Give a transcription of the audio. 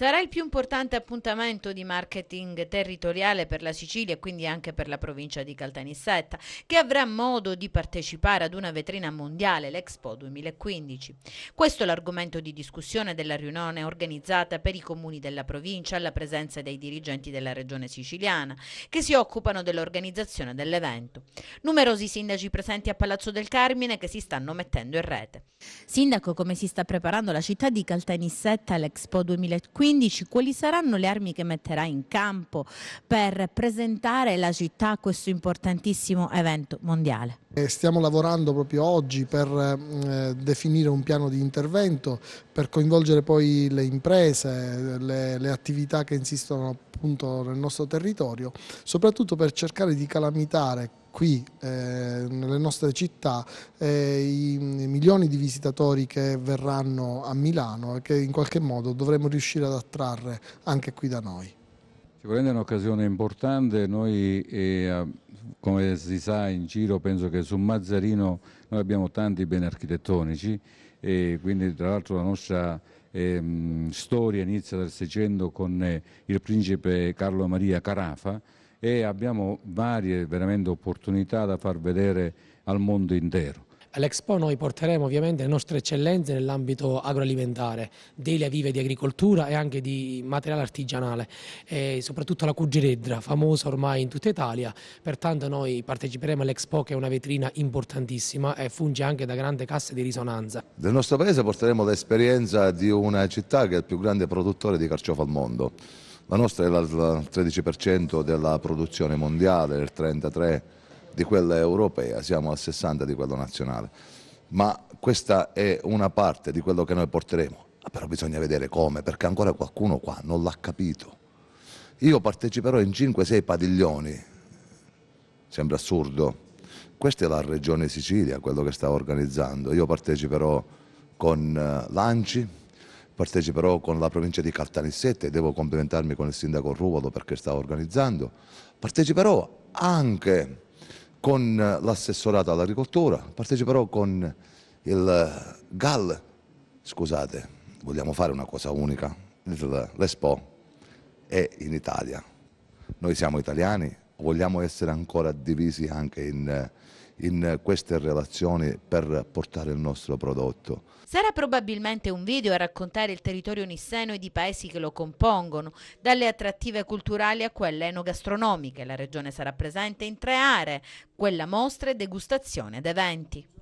Sarà il più importante appuntamento di marketing territoriale per la Sicilia e quindi anche per la provincia di Caltanissetta, che avrà modo di partecipare ad una vetrina mondiale, l'Expo 2015. Questo è l'argomento di discussione della riunione organizzata per i comuni della provincia alla presenza dei dirigenti della regione siciliana, che si occupano dell'organizzazione dell'evento. Numerosi sindaci presenti a Palazzo del Carmine che si stanno mettendo in rete. Sindaco, come si sta preparando la città di Caltanissetta all'Expo 2015? 2015, quali saranno le armi che metterà in campo per presentare la città a questo importantissimo evento mondiale? Stiamo lavorando proprio oggi per eh, definire un piano di intervento, per coinvolgere poi le imprese, le, le attività che insistono appunto nel nostro territorio, soprattutto per cercare di calamitare qui eh, nelle nostre città eh, i, i milioni di visitatori che verranno a Milano e che in qualche modo dovremo riuscire ad attrarre anche qui da noi. Sicuramente è un'occasione importante, noi eh, come si sa in giro penso che su Mazzarino noi abbiamo tanti beni architettonici e quindi tra l'altro la nostra ehm, storia inizia dal Seicento con eh, il principe Carlo Maria Carafa e abbiamo varie veramente opportunità da far vedere al mondo intero. All'Expo noi porteremo ovviamente le nostre eccellenze nell'ambito agroalimentare, delia vive di agricoltura e anche di materiale artigianale, e soprattutto la cugiredra, famosa ormai in tutta Italia, pertanto noi parteciperemo all'Expo che è una vetrina importantissima e funge anche da grande cassa di risonanza. Nel nostro paese porteremo l'esperienza di una città che è il più grande produttore di carciofo al mondo, la nostra è il 13% della produzione mondiale, il 33% di quella europea, siamo al 60 di quello nazionale, ma questa è una parte di quello che noi porteremo, ah, però bisogna vedere come, perché ancora qualcuno qua non l'ha capito. Io parteciperò in 5-6 padiglioni, sembra assurdo, questa è la regione Sicilia, quello che sta organizzando, io parteciperò con eh, l'ANCI, parteciperò con la provincia di Caltanissette, devo complimentarmi con il sindaco Ruvolo perché sta organizzando, parteciperò anche con l'assessorato all'agricoltura, parteciperò con il GAL, scusate, vogliamo fare una cosa unica, l'Expo è in Italia, noi siamo italiani, vogliamo essere ancora divisi anche in in queste relazioni per portare il nostro prodotto. Sarà probabilmente un video a raccontare il territorio nisseno e i paesi che lo compongono, dalle attrattive culturali a quelle enogastronomiche. La regione sarà presente in tre aree, quella mostre, degustazione ed eventi.